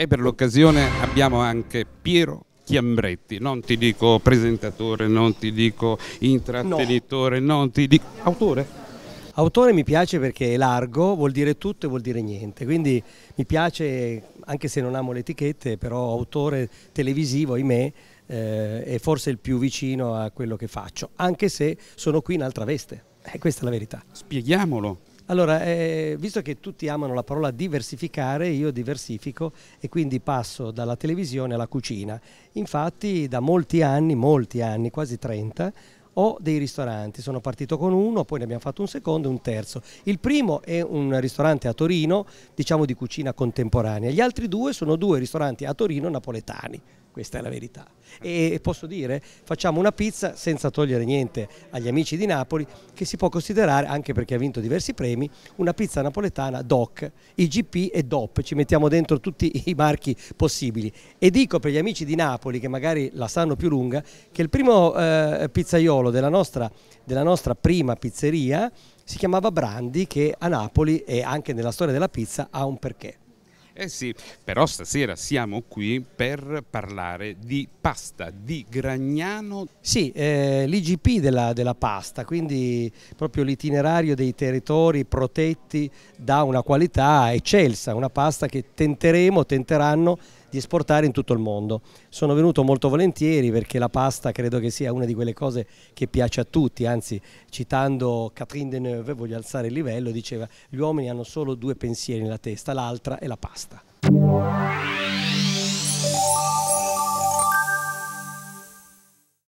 E per l'occasione abbiamo anche Piero Chiambretti, non ti dico presentatore, non ti dico intrattenitore, no. non ti dico autore. Autore mi piace perché è largo, vuol dire tutto e vuol dire niente, quindi mi piace anche se non amo le etichette, però autore televisivo, ahimè, eh, è forse il più vicino a quello che faccio, anche se sono qui in altra veste, eh, questa è la verità. Spieghiamolo, allora, eh, visto che tutti amano la parola diversificare, io diversifico e quindi passo dalla televisione alla cucina. Infatti da molti anni, molti anni, quasi 30, ho dei ristoranti, sono partito con uno, poi ne abbiamo fatto un secondo e un terzo. Il primo è un ristorante a Torino, diciamo di cucina contemporanea, gli altri due sono due ristoranti a Torino napoletani. Questa è la verità. E posso dire, facciamo una pizza senza togliere niente agli amici di Napoli, che si può considerare, anche perché ha vinto diversi premi, una pizza napoletana DOC, IGP e DOP. Ci mettiamo dentro tutti i marchi possibili. E dico per gli amici di Napoli, che magari la sanno più lunga, che il primo eh, pizzaiolo della nostra, della nostra prima pizzeria si chiamava Brandi, che a Napoli e anche nella storia della pizza ha un perché. Eh sì, però stasera siamo qui per parlare di pasta di Gragnano. Sì, eh, l'IGP della, della, pasta, quindi proprio l'itinerario dei territori protetti da una qualità eccelsa, una pasta che tenteremo, tenteranno di esportare in tutto il mondo. Sono venuto molto volentieri perché la pasta credo che sia una di quelle cose che piace a tutti, anzi citando Catherine Deneuve, voglio alzare il livello, diceva gli uomini hanno solo due pensieri nella testa, l'altra è la pasta.